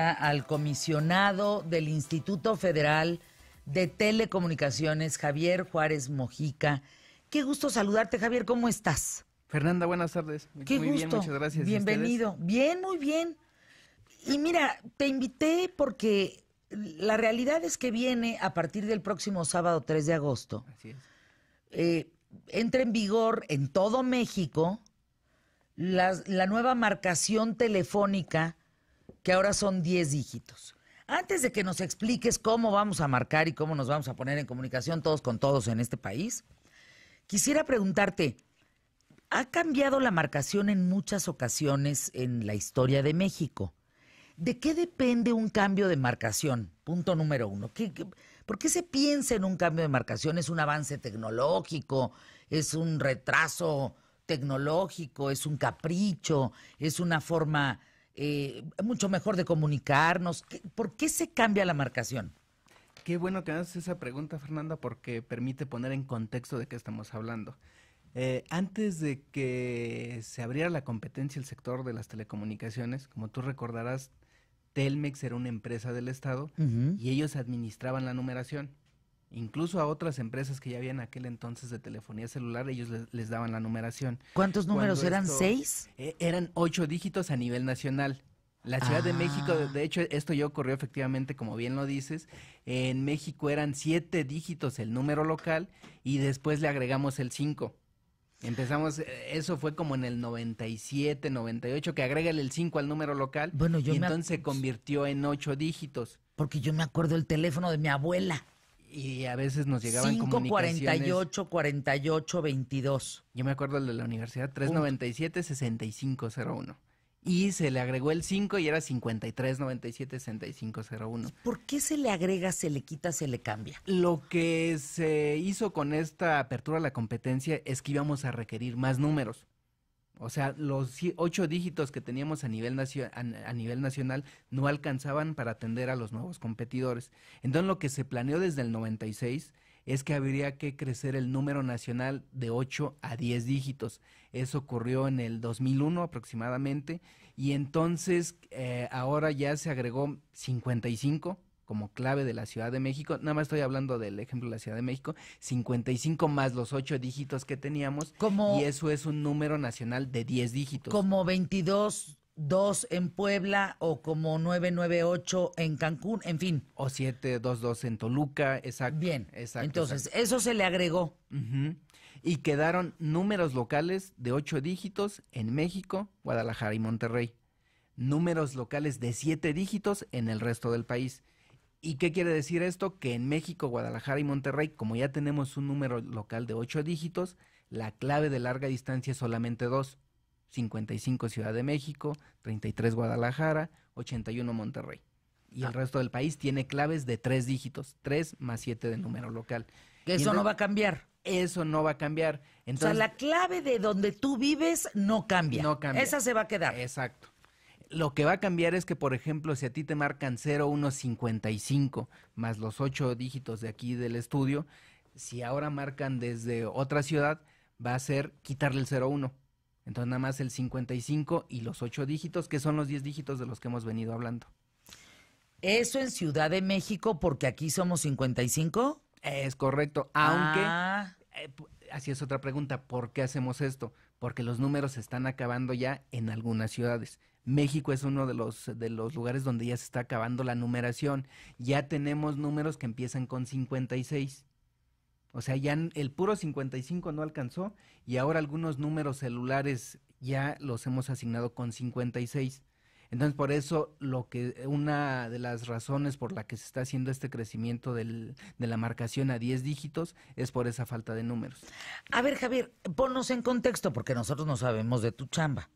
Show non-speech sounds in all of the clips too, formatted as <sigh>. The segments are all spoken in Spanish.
al comisionado del Instituto Federal de Telecomunicaciones, Javier Juárez Mojica. Qué gusto saludarte, Javier, ¿cómo estás? Fernanda, buenas tardes. Qué gusto. muchas gracias. Bienvenido. Bien, muy bien. Y mira, te invité porque la realidad es que viene a partir del próximo sábado 3 de agosto. Así es. Eh, entra en vigor en todo México la nueva marcación telefónica que ahora son 10 dígitos. Antes de que nos expliques cómo vamos a marcar y cómo nos vamos a poner en comunicación todos con todos en este país, quisiera preguntarte, ha cambiado la marcación en muchas ocasiones en la historia de México. ¿De qué depende un cambio de marcación? Punto número uno. por qué se piensa en un cambio de marcación? ¿Es un avance tecnológico? ¿Es un retraso tecnológico? ¿Es un capricho? ¿Es una forma eh, mucho mejor de comunicarnos. ¿Por qué se cambia la marcación? Qué bueno que haces esa pregunta, Fernanda, porque permite poner en contexto de qué estamos hablando. Eh, antes de que se abriera la competencia el sector de las telecomunicaciones, como tú recordarás, Telmex era una empresa del Estado y ellos administraban la numeración incluso a otras empresas que ya habían aquel entonces de telefonía celular, ellos les, daban la numeración. ¿Cuántos números eran? ¿Seis? E, eran ocho dígitos a nivel nacional. La Ciudad de México, ah. de hecho, esto ya ocurrió efectivamente, como bien lo dices. En México eran siete dígitos el número local y después le agregamos el cinco. Empezamos, eh, eso fue como en el 97, 98, que agrega el cinco al número local. Bueno, yo y entonces se convirtió en ocho dígitos. Porque yo me acuerdo el teléfono de mi abuela y a veces nos llegaban 5, 48 48 22. Yo me acuerdo el de la universidad 397 6501. Y se le agregó el 5 y era 53 97 6501. ¿Por qué se le agrega, se le quita, se le cambia? Lo que se hizo con esta apertura a la competencia es que íbamos a requerir más números. O sea, los ocho dígitos que teníamos a nivel, a nivel nacional no alcanzaban para atender a los nuevos competidores. Entonces, lo que se planeó desde el 96 es que habría que crecer el número nacional de ocho a diez dígitos. Eso ocurrió en el 2001 aproximadamente y entonces eh, ahora ya se agregó 55 como clave de la Ciudad de México, nada más estoy hablando del ejemplo de la Ciudad de México, 55 más los 8 dígitos que teníamos, y eso es un número nacional de 10 dígitos. Como 22 2 en Puebla o como 998 en Cancún, en fin. O 722 en Toluca, exacto. Bien, exacto. Entonces, eso se le agregó. Y quedaron números locales de 8 dígitos en México, Guadalajara y Monterrey. Números locales de 7 dígitos en el resto del país. ¿Y qué quiere decir esto? Que en México, Guadalajara y Monterrey, como ya tenemos un número local de ocho dígitos, la clave de larga distancia es solamente dos. 55 Ciudad de México, 33 Guadalajara, 81 Monterrey. Y el ah. resto del país tiene claves de tres dígitos, Tres más siete de número local. eso no va a cambiar. Eso no va a cambiar. Entonces, o sea, la clave de donde tú vives no cambia. No cambia. Esa se va a quedar. Exacto. Lo que va a cambiar es que, por ejemplo, si a ti te marcan 0155 más los ocho dígitos de aquí del estudio, si ahora marcan desde otra ciudad, va a ser quitarle el 01. Entonces nada más el 55 y los ocho dígitos, que son los 10 dígitos de los que hemos venido hablando. Eso en Ciudad de México, porque aquí somos 55. Es correcto, aunque ah. Eh, así es otra pregunta, ¿por qué hacemos esto? Porque los números se están acabando ya en algunas ciudades. México es uno de los, de los lugares donde ya se está acabando la numeración. Ya tenemos números que empiezan con 56. O sea, ya el puro 55 no alcanzó y ahora algunos números celulares ya los hemos asignado con 56. Entonces, por eso lo que eh, una de las razones por la que se está haciendo este crecimiento del, de la marcación a 10 dígitos es por esa falta de números. A ver, Javier, ponnos en contexto porque nosotros no sabemos de tu chamba.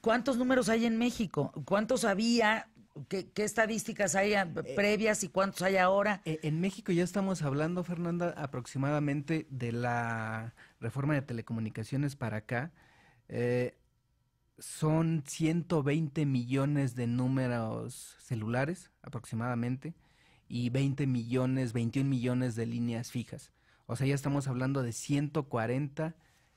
¿Cuántos números hay en México? ¿Cuántos había ¿Qué, estadísticas hay eh, previas y cuántos hay ahora? E-, en México ya estamos hablando, Fernanda, aproximadamente de la reforma de telecomunicaciones para acá. Eh, son 120 millones de números celulares aproximadamente y 20 millones, 21 millones de líneas fijas. O sea, ya estamos hablando de 140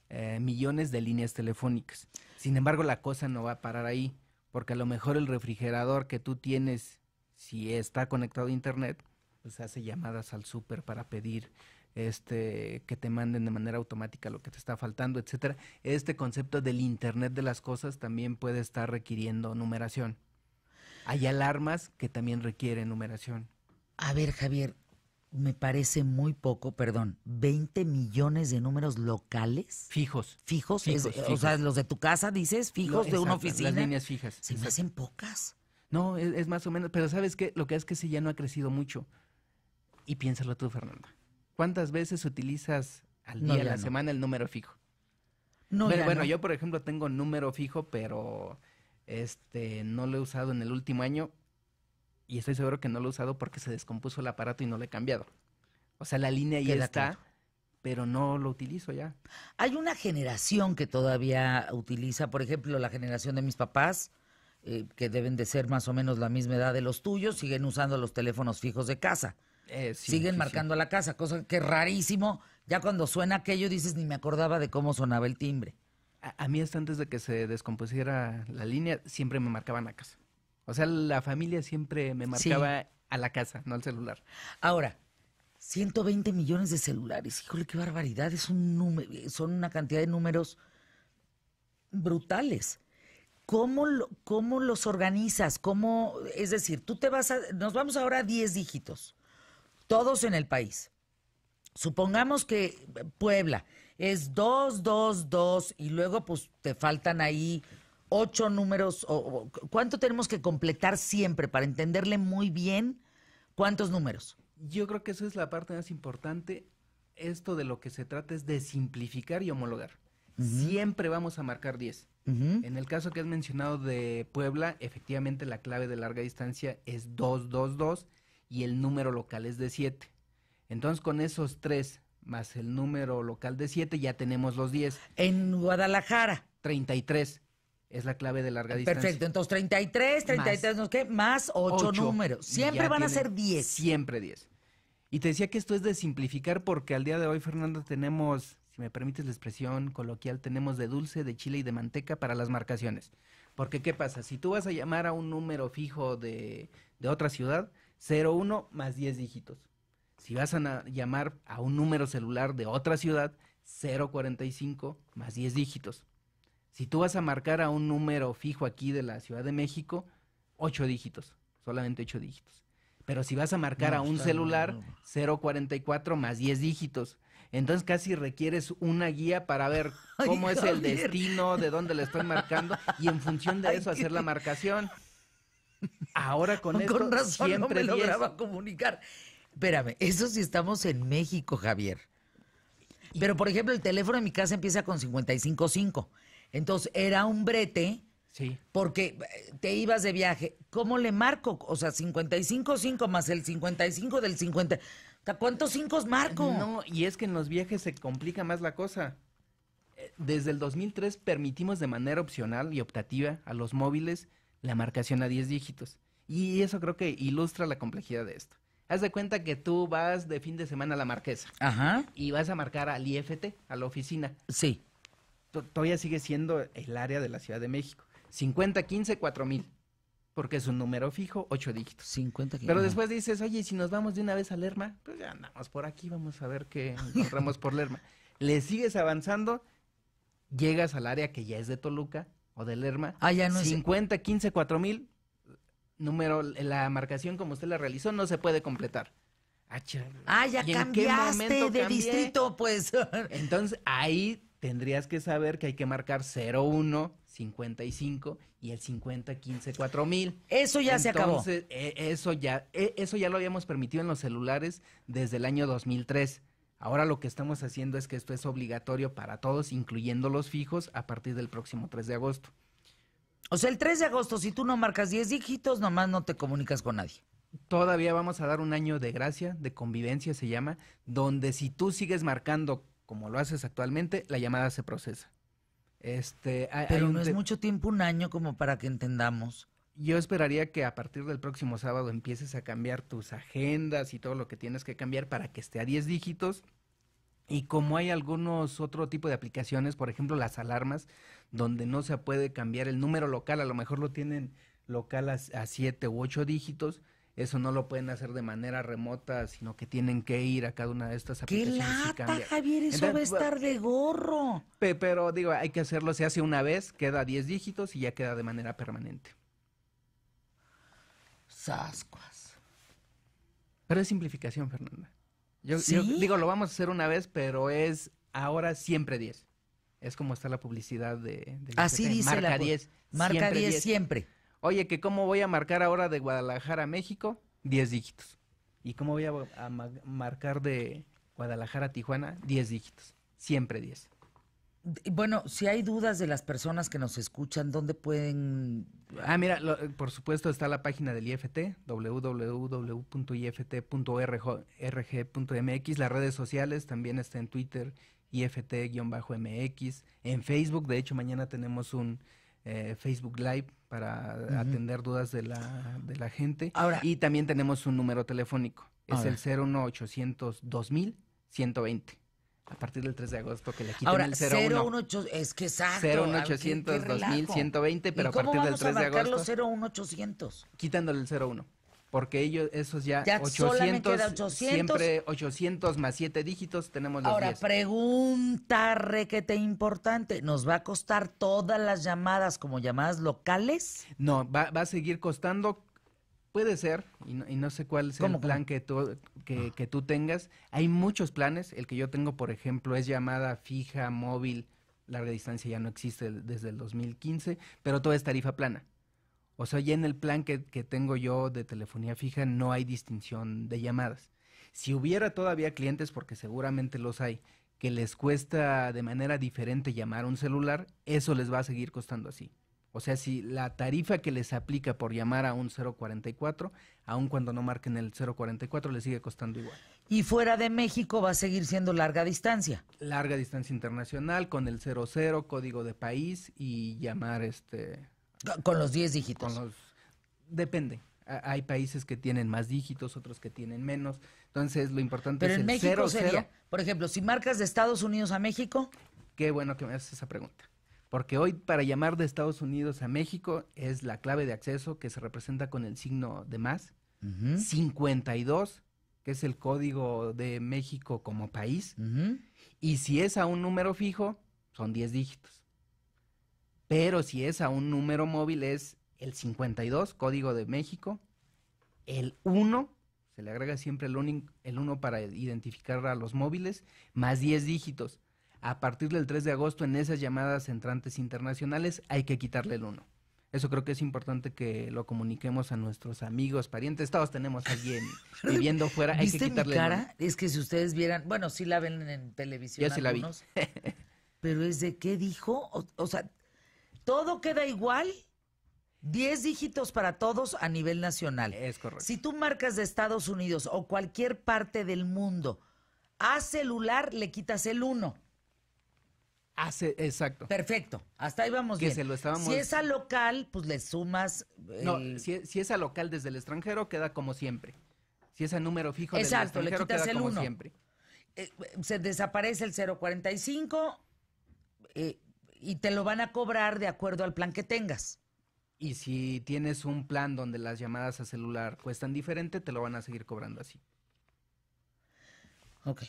eh, millones de líneas telefónicas. Sin embargo, la cosa no va a parar ahí, porque a lo mejor el refrigerador que tú tienes, si está conectado a Internet, pues hace llamadas al súper para pedir este, que te manden de manera automática lo que te está faltando, etcétera. Este concepto del Internet de las cosas también puede estar requiriendo numeración. Hay alarmas que también requieren numeración. A ver, Javier, me parece muy poco, perdón, 20 millones de números locales. Fijos. Fijos, o sea, los de tu casa, dices, fijos de una oficina. Las líneas fijas. Se me hacen pocas. No, es, más o menos, pero ¿sabes qué? Lo que es que si ya no ha crecido mucho. Y piénsalo tú, Fernanda. ¿Cuántas veces utilizas al día, a la semana, el número fijo? No, bueno, yo por ejemplo tengo número fijo, pero este no lo he usado en el último año y estoy seguro que no lo he usado porque se descompuso el aparato y no lo he cambiado. O sea, la línea ya está, pero no lo utilizo ya. Hay una generación que todavía utiliza, por ejemplo, la generación de mis papás, eh, que deben de ser más o menos la misma edad de los tuyos, siguen usando los teléfonos fijos de casa. Eh, siguen marcando a la casa, cosa que es rarísimo. Ya cuando suena aquello dices, ni me acordaba de cómo sonaba el timbre. A, mí hasta antes de que se descompusiera la línea, siempre me marcaban a casa. O sea, la familia siempre me marcaba a la casa, no al celular. Ahora, 120 millones de celulares, híjole, qué barbaridad, es un número, son una cantidad de números brutales. ¿Cómo, ¿Cómo los organizas? ¿Cómo, es decir, tú te vas nos vamos ahora a 10 dígitos todos en el país. Supongamos que Puebla es 2, 2, 2 y luego pues te faltan ahí ocho números. ¿Cuánto tenemos que completar siempre para entenderle muy bien cuántos números? Yo creo que esa es la parte más importante. Esto de lo que se trata es de simplificar y homologar. Siempre vamos a marcar 10. En el caso que has mencionado de Puebla, efectivamente la clave de larga distancia es 2-2-2 y el número local es de 7. Entonces con esos tres más el número local de 7 ya tenemos los 10. En Guadalajara. 33 es la clave de larga distancia. Perfecto, entonces 33, 33, tres ¿no qué? Más 8, números. Siempre van a ser 10. Siempre 10. Y te decía que esto es de simplificar porque al día de hoy, Fernanda tenemos, si me permites la expresión coloquial, tenemos de dulce, de chile y de manteca para las marcaciones. Porque, ¿qué pasa? Si tú vas a llamar a un número fijo de, de otra ciudad, 01 más 10 dígitos. Si vas a llamar a un número celular de otra ciudad, 045 más 10 dígitos. Si tú vas a marcar a un número fijo aquí de la Ciudad de México, 8 dígitos, solamente 8 dígitos. Pero si vas a marcar a un celular, 044 más 10 dígitos. Entonces casi requieres una guía para ver <laughs> cómo es el destino, de dónde le estoy marcando y en función de <laughs> eso hacer la marcación. Ahora <laughs> con, con esto siempre me lograba comunicar. Espérame, eso sí estamos en México, Javier. Pero, por ejemplo, el teléfono de mi casa empieza con 555. Entonces, era un brete. Sí. Porque eh, te ibas de viaje. ¿Cómo le marco? O sea, 55.5 más el 55 del 50. ¿Cuántos cinco marco? No, y es que en los viajes se complica más la cosa. Eh, desde el 2003 permitimos de manera opcional y optativa a los móviles la marcación a 10 dígitos. Y eso creo que ilustra la complejidad de esto. Haz de cuenta que tú vas de fin de semana a la marquesa. Ajá. Y vas a marcar al IFT, a la oficina. Sí. Todavía sigue siendo el área de la Ciudad de México. 50, 15, 4 mil. Porque es un número fijo, 8 dígitos. 50, Pero después dices, oye, si nos vamos de una vez a Lerma, pues ya andamos por aquí, vamos a ver qué encontramos por Lerma. Le sigues avanzando, llegas al área que ya es de Toluca, o de Lerma. Ah, ya no 50, 15, Número, la marcación como usted la realizó no se puede completar. Ah, ah ya cambiaste de distrito, pues. Entonces ahí tendrías que saber que hay que marcar 01 55 y el 50 15 4000. Eso ya se acabó. E, eso ya e, eso ya lo habíamos permitido en los celulares desde el año 2003. Ahora lo que estamos haciendo es que esto es obligatorio para todos, incluyendo los fijos, a partir del próximo 3 de agosto. O sea, el 3 de agosto, si tú no marcas 10 dígitos, nomás no te comunicas con nadie. Todavía vamos a dar un año de gracia, de convivencia se llama, donde si tú sigues marcando como lo haces actualmente, la llamada se procesa. Este, Pero no es mucho tiempo, un año como para que entendamos yo esperaría que a partir del próximo sábado empieces a cambiar tus agendas y todo lo que tienes que cambiar para que esté a 10 dígitos. Y como hay algunos otro tipo de aplicaciones, por ejemplo las alarmas, donde no se puede cambiar el número local, a lo mejor lo tienen local a 7 u 8 dígitos, eso no lo pueden hacer de manera remota, sino que tienen que ir a cada una de estas aplicaciones. ¡Qué lata, Javier! Eso va a pues, estar de gorro. Pero digo, hay que hacerlo, se hace una vez, queda 10 dígitos y ya queda de manera permanente. Sascuas. Pero es simplificación, Fernanda. Yo, digo, lo vamos a hacer una vez, pero es ahora siempre 10. Es como está la publicidad de... Así dice marca 10. Marca 10 siempre. Oye, que cómo voy a marcar ahora de Guadalajara a México, 10 dígitos. ¿Y cómo voy a, a marcar de Guadalajara a Tijuana? 10 dígitos. Siempre 10. Bueno, si hay dudas de las personas que nos escuchan, ¿dónde pueden...? Ah, mira, eh, por supuesto está la página del IFT, www.ift.org.mx, las redes sociales, también está en Twitter, IFT-MX, en Facebook, de hecho mañana tenemos un eh, Facebook Live para atender dudas de la, de la gente. Ahora, y también tenemos un número telefónico, es el 01800 2000 a partir del 3 de agosto que le quiten el 01. 018, es que exacto. 01800 2120, pero a partir del 3 de agosto. los 01800? Quitándole el 01. Porque ellos, esos ya, ya 800, 800, siempre 800 más 7 dígitos tenemos los Ahora, pregunta requete importante, ¿nos va a costar todas las llamadas como llamadas locales? No, va, va a seguir costando Puede ser, y no, sé cuál sea el plan que tú, que, ah. tengas. Hay muchos planes. El que yo tengo, por ejemplo, es llamada fija, móvil, larga distancia ya no existe desde el 2015, pero todo es tarifa plana. O sea, ya en el plan que, que, tengo yo de telefonía fija no hay distinción de llamadas. Si hubiera todavía clientes, porque seguramente los hay, que les cuesta de manera diferente llamar un celular, eso les va a seguir costando así. O sea, si la tarifa que les aplica por llamar a un 044, aun cuando no marquen el 044, les sigue costando igual. Y fuera de México va a seguir siendo larga distancia. Larga distancia internacional con el 00, código de país y llamar este... Con los 10 dígitos. depende. Hay países que tienen más dígitos, otros que tienen menos. Entonces, lo importante es en el México Sería, por ejemplo, si marcas de Estados Unidos a México. Qué bueno que me haces esa pregunta. Porque hoy para llamar de Estados Unidos a México es la clave de acceso que se representa con el signo de más, 52, que es el código de México como país, y si es a un número fijo, son 10 dígitos. Pero si es a un número móvil es el 52, código de México, el 1, se le agrega siempre el el 1 para identificar a los móviles, más 10 dígitos a partir del 3 de agosto en esas llamadas entrantes internacionales hay que quitarle el 1. Eso creo que es importante que lo comuniquemos a nuestros amigos, parientes. Todos tenemos alguien <laughs> viviendo fuera. Hay que quitarle mi cara? es que si ustedes vieran, bueno, sí la ven en televisión. Yo sí la vi. <laughs> pero es de qué dijo. O, sea, todo queda igual. Diez dígitos para todos a nivel nacional. Es correcto. Si tú marcas de Estados Unidos o cualquier parte del mundo a celular, le quitas el 1 exacto. Perfecto. Hasta ahí vamos bien. Se lo estábamos... Si es a local, pues le sumas. Eh, no, si, es a local desde el extranjero, queda como siempre. Si es a número fijo desde el extranjero, le quitas queda el como siempre. Eh, eh, se desaparece el 045 y te lo van a cobrar de acuerdo al plan que tengas. Y si tienes un plan donde las llamadas a celular cuestan diferente, te lo van a seguir cobrando así. Ok.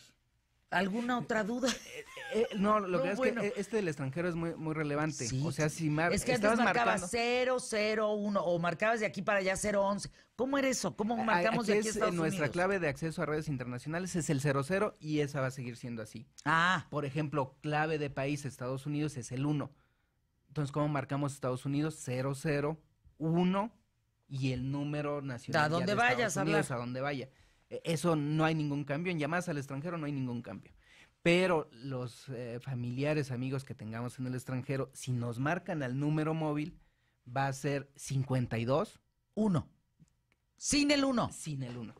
¿Alguna eh, otra duda? Eh, eh, no, lo que es que este del extranjero es muy, muy relevante. O sea, si mar es que estabas marcabas 001 o marcabas de aquí para allá 011. ¿Cómo era eso? ¿Cómo marcamos de aquí a Nuestra clave de acceso a redes internacionales es el 00 y esa va a seguir siendo así. Ah. Por ejemplo, clave de país Estados Unidos es el 1. Entonces, ¿cómo marcamos Estados Unidos? 001 y el número nacional. A donde vayas, a, hablar. a donde vaya. E, eso no hay ningún cambio, en llamadas al extranjero no hay ningún cambio. Pero los eh, familiares, amigos que tengamos en el extranjero, si nos marcan al número móvil, va a ser 52. 1. Sin el 1. Sin el 1.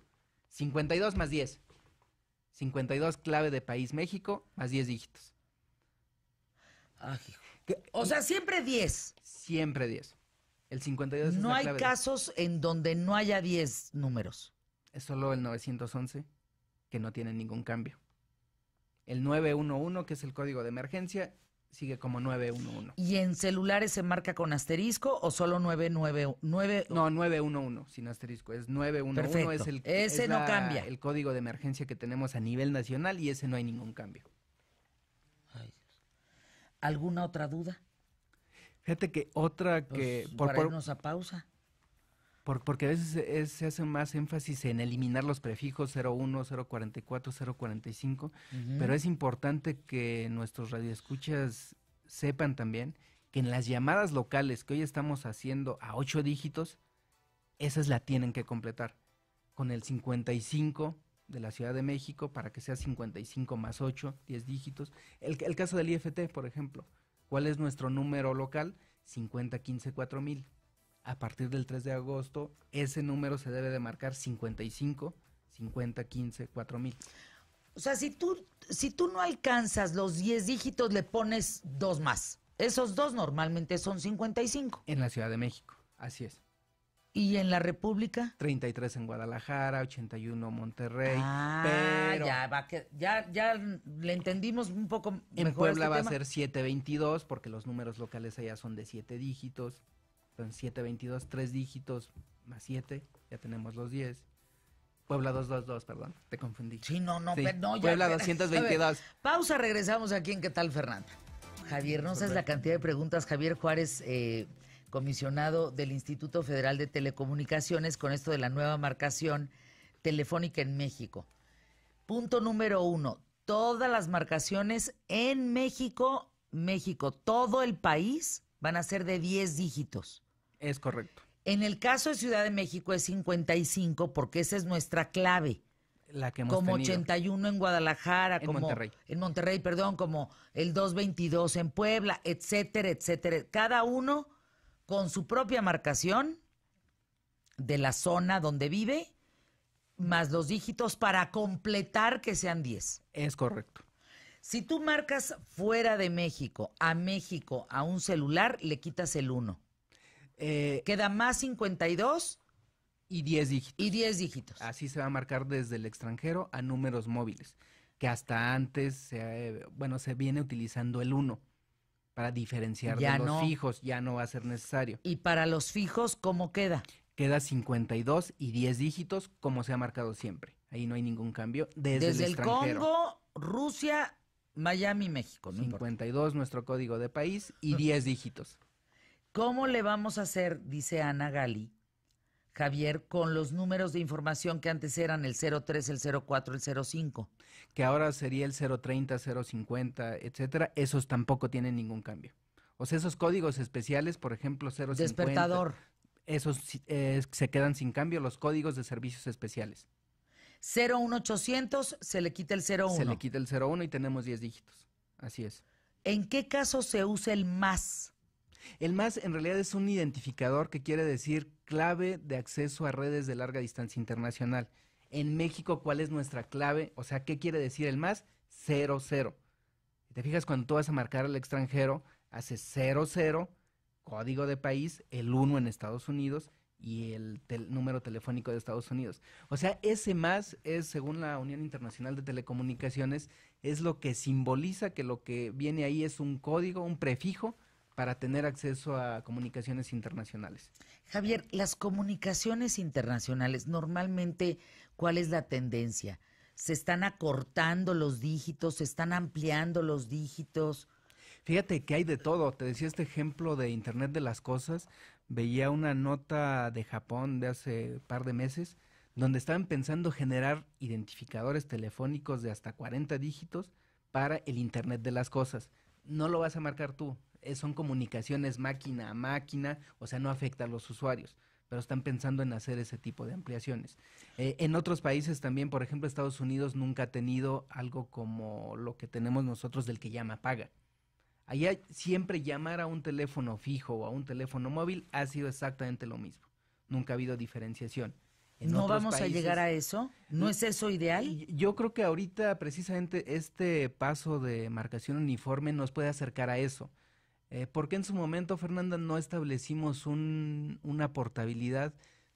52 más 10. 52 clave de país México más 10 dígitos. o sea, siempre 10. Siempre 10. El 52 no es la clave hay casos en donde no haya 10 números. Es solo el 911 que no tiene ningún cambio. El 911, que es el código de emergencia, sigue como 911. ¿Y en celulares se marca con asterisco o solo 999? No, 911 sin asterisco, es 911 el ese no cambia. El código de emergencia que tenemos a nivel nacional y ese no hay ningún cambio. ¿Alguna otra duda? Fíjate que otra que pues, por, para por, irnos a pausa porque a veces e, se hace más énfasis en eliminar los prefijos 01, 044, 045, pero es importante que nuestros radioescuchas sepan también que en las llamadas locales que hoy estamos haciendo a 8 dígitos, esas la tienen que completar con el 55 de la Ciudad de México para que sea 55 más 8, 10 dígitos. El, el caso del IFT, por ejemplo, ¿cuál es nuestro número local? 50 15 4000 a partir del 3 de agosto, ese número se debe de marcar 55 50 15 mil. O sea, si tú, si tú no alcanzas los 10 dígitos, le pones dos más. Esos dos normalmente son 55. En la Ciudad de México, así es. ¿Y en la República? 33 en Guadalajara, 81 Monterrey. Ah, ya, ya, le entendimos un poco mejor. En este Puebla va a ser 722 porque los números locales allá son de 7 dígitos en 722, tres dígitos más 7, ya tenemos los 10. Puebla 222, perdón, te confundí. Sí, no, no, Puebla 222. pausa, regresamos aquí en ¿Qué tal, Fernanda? Javier, no sabes la cantidad de preguntas. Javier Juárez, eh, comisionado del Instituto Federal de Telecomunicaciones, con esto de la nueva marcación telefónica en México. Punto número uno, todas las marcaciones en México, México, todo el país, van a ser de 10 dígitos. Es correcto. En el caso de Ciudad de México es 55 porque esa es nuestra clave. La que hemos como 81 en Guadalajara, en como Monterrey. en Monterrey, perdón, como el 222 en Puebla, etcétera, etcétera. Cada uno con su propia marcación de la zona donde vive, más los dígitos para completar que sean 10. Es correcto. Si tú marcas fuera de México, a México, a un celular, le quitas el 1. Eh, queda más 52 y 10 dígitos. Y 10 dígitos. Así se va a marcar desde el extranjero a números móviles, que hasta antes, se, bueno, se viene utilizando el 1 para diferenciar de los fijos, ya no va a ser necesario. ¿Y para los fijos cómo queda? Queda 52 y 10 dígitos como se ha marcado siempre. Ahí no hay ningún cambio desde, desde el, Congo, Rusia, Miami, México. 52 nuestro código de país y 10 dígitos. ¿Cómo le vamos a hacer, dice Ana Gali, Javier, con los números de información que antes eran el 03, el 04, el 05? Que ahora sería el 030, 050, etcétera. Esos tampoco tienen ningún cambio. O sea, esos códigos especiales, por ejemplo, 050. Despertador. Esos eh, se quedan sin cambio, los códigos de servicios especiales. 01800, se le quita el 01. Se le quita el 01 y tenemos 10 dígitos. Así es. ¿En qué caso se usa el más? El MAS en realidad es un identificador que quiere decir clave de acceso a redes de larga distancia internacional. En México, ¿cuál es nuestra clave? O sea, ¿qué quiere decir el MAS? 00. Te fijas cuando tú vas a marcar al extranjero, hace 00, código de país, el 1 en Estados Unidos y el número telefónico de Estados Unidos. O sea, ese más es, según la Unión Internacional de Telecomunicaciones, es lo que simboliza que lo que viene ahí es un código, un prefijo para tener acceso a comunicaciones internacionales. Javier, las comunicaciones internacionales, normalmente, ¿cuál es la tendencia? ¿Se están acortando los dígitos? ¿Se están ampliando los dígitos? Fíjate que hay de todo. Te decía este ejemplo de Internet de las Cosas. Veía una nota de Japón de hace par de meses donde estaban pensando generar identificadores telefónicos de hasta 40 dígitos para el Internet de las Cosas. No lo vas a marcar tú, eh, son comunicaciones máquina a máquina, o sea, no afecta a los usuarios, pero están pensando en hacer ese tipo de ampliaciones. Eh, en otros países también, por ejemplo, Estados Unidos nunca ha tenido algo como lo que tenemos nosotros del que llama paga. Allá siempre llamar a un teléfono fijo o a un teléfono móvil ha sido exactamente lo mismo. Nunca ha habido diferenciación. ¿No vamos a llegar a eso? ¿No es eso ideal? Yo creo que ahorita precisamente este paso de marcación uniforme nos puede acercar a eso. Eh, ¿Por en su momento, Fernanda, no establecimos una portabilidad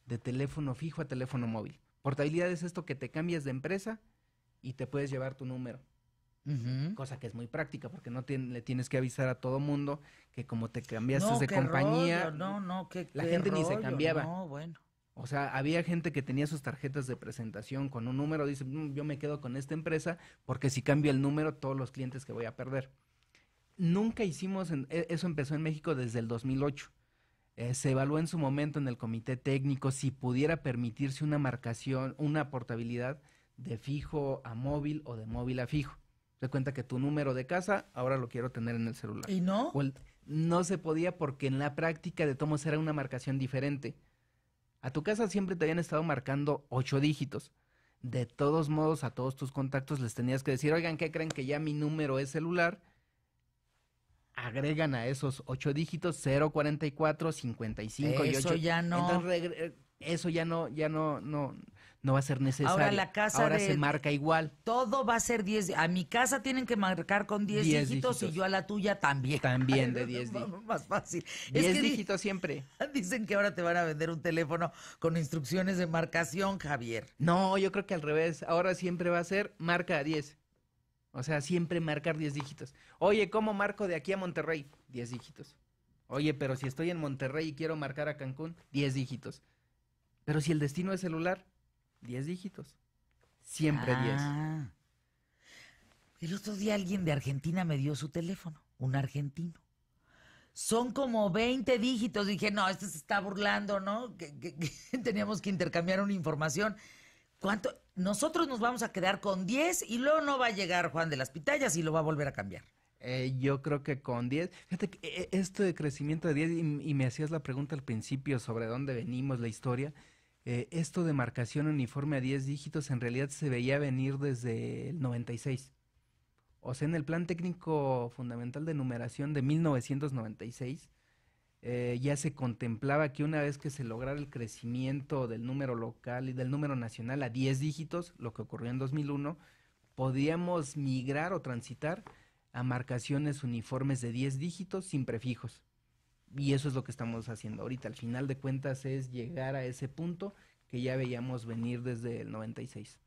de teléfono fijo a teléfono móvil? Portabilidad es esto que te cambias de empresa y te puedes llevar tu número. Cosa que es muy práctica porque no le tienes que avisar a todo mundo que como te cambiaste de compañía, la gente ni se cambiaba. O sea, había gente que tenía sus tarjetas de presentación con un número, dice, mm, yo me quedo con esta empresa porque si cambio el número todos los clientes que voy a perder nunca hicimos, e, eso empezó en México desde el 2008. Eh, se evaluó en su momento en el comité técnico si pudiera permitirse una marcación, una portabilidad de fijo a móvil o de móvil a fijo. Te cuenta que tu número de casa ahora lo quiero tener en el celular. ¿Y no? no se podía porque en la práctica de tomos era una marcación diferente. A tu casa siempre te habían estado marcando ocho dígitos. De todos modos, a todos tus contactos les tenías que decir, oigan, ¿qué creen que ya mi número es celular? agregan a esos ocho dígitos 44, 55 y 8. ya no eh, eso ya no ya no no va a ser necesario. Ahora la casa Ahora se marca igual. Todo va a ser 10. A mi casa tienen que marcar con 10 dígitos, y yo a la tuya también. También <laughs> de 10 dígitos. Más fácil. 10 dígitos siempre. <laughs> Dicen que ahora te van a vender un teléfono con instrucciones de marcación, Javier. No, yo creo que al revés. Ahora siempre va a ser marca 10. O sea, siempre marcar 10 dígitos. Oye, ¿cómo marco de aquí a Monterrey? 10 dígitos. Oye, pero si estoy en Monterrey y quiero marcar a Cancún, 10 dígitos. Pero si el destino es celular, 10 dígitos. Siempre 10. Ah. El otro día alguien de Argentina me dio su teléfono, un argentino. Son como 20 dígitos. Dije, no, esto se está burlando, ¿no? que <laughs> teníamos que intercambiar una información. ¿Cuánto? nosotros nos vamos a quedar con 10 y luego no va a llegar Juan de las Pitayas y lo va a volver a cambiar. Eh, yo creo que con 10, fíjate, eh, esto de crecimiento de 10, y, me hacías la pregunta al principio sobre dónde venimos, la historia, eh, esto de marcación uniforme a 10 dígitos en realidad se veía venir desde el 96. O sea, en el plan técnico fundamental de numeración de 1996 eh, ya se contemplaba que una vez que se lograra el crecimiento del número local y del número nacional a 10 dígitos, lo que ocurrió en 2001, podíamos migrar o transitar a marcaciones uniformes de 10 dígitos sin prefijos. Y eso es lo que estamos haciendo ahorita. Al final de cuentas es llegar a ese punto que ya veíamos venir desde el 96.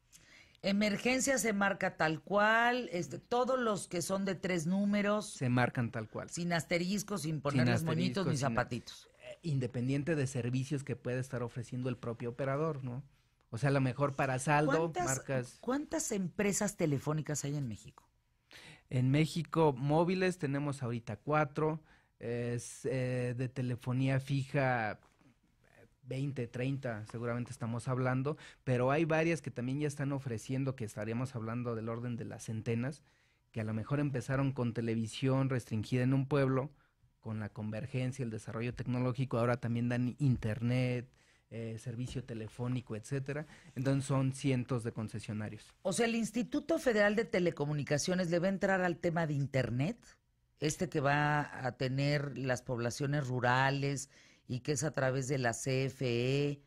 Emergencia se marca tal cual, este, todos los que son de tres números. Se marcan tal cual. Sin asteriscos, sin ponerles moñitos ni zapatitos. Eh, independiente de servicios que puede estar ofreciendo el propio operador, ¿no? O sea, a lo mejor para saldo, marcas. ¿Cuántas empresas telefónicas hay en México? En México, móviles tenemos ahorita cuatro. Eh, de telefonía fija 20, 30, seguramente estamos hablando, pero hay varias que también ya están ofreciendo, que estaríamos hablando del orden de las centenas, que a lo mejor empezaron con televisión restringida en un pueblo, con la convergencia, el desarrollo tecnológico, ahora también dan internet, eh, servicio telefónico, etcétera. Entonces son cientos de concesionarios. O sea, el Instituto Federal de Telecomunicaciones le va a entrar al tema de Internet, este que va a tener las poblaciones rurales, y que es a través de la CFE.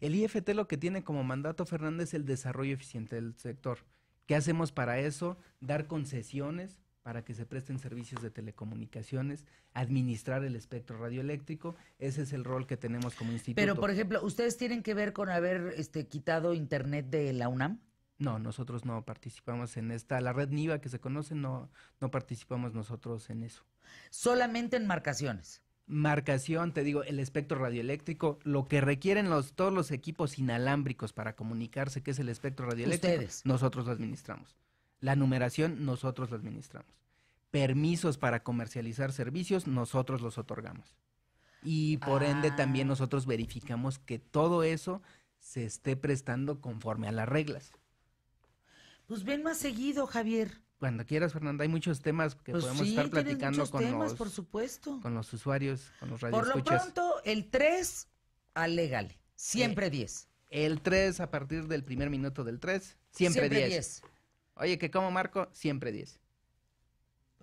El IFT lo que tiene como mandato, Fernández, es el desarrollo eficiente del sector. ¿Qué hacemos para eso? Dar concesiones para que se presten servicios de telecomunicaciones, administrar el espectro radioeléctrico, ese es el rol que tenemos como instituto. Pero por ejemplo, ustedes tienen que ver con haber este quitado internet de la UNAM? No, nosotros no participamos en esta, la red NIVA que se conoce, no, no participamos nosotros en eso. Solamente en marcaciones marcación, te digo, el espectro radioeléctrico, lo que requieren los, todos los equipos inalámbricos para comunicarse, que es el espectro radioeléctrico, nosotros lo administramos. La numeración, nosotros lo administramos. Permisos para comercializar servicios, nosotros los otorgamos. Y por ende también ah. nosotros verificamos que todo eso se esté prestando conforme a las reglas. Pues ven más seguido, Javier cuando quieras, Fernanda, hay muchos temas que pues podemos estar platicando con temas, los por supuesto. con los usuarios, con los radioescuchas. Por lo pronto, el 3, alégale, siempre 10. Eh, el 3 a partir del primer minuto del 3, siempre 10. Oye, que como marco, siempre 10.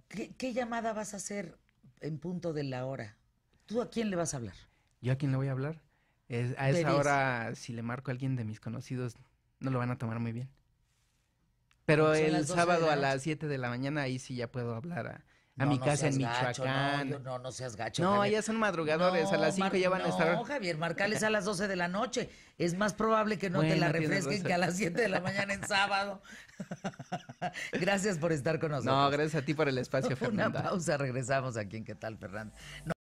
¿Qué, llamada vas a hacer en punto de la hora? ¿Tú a quién le vas a hablar? ¿Yo a quién le voy a hablar? a esa hora, si le marco a alguien de mis conocidos, no lo van a tomar muy bien. Pero el sábado a las 7 de la mañana ahí sí ya puedo hablar a, mi casa en Michoacán. no, no, seas gacho. No, ya son madrugadores, a las 5 ya van a estar. No, Javier, marcales a <laughs> las 12 de la noche. Es más probable que no te la refresquen que a las 7 de la mañana en sábado. <laughs> gracias por estar con nosotros. No, gracias a ti por el espacio, Fernanda. <laughs> Una pausa, regresamos aquí en ¿Qué tal, no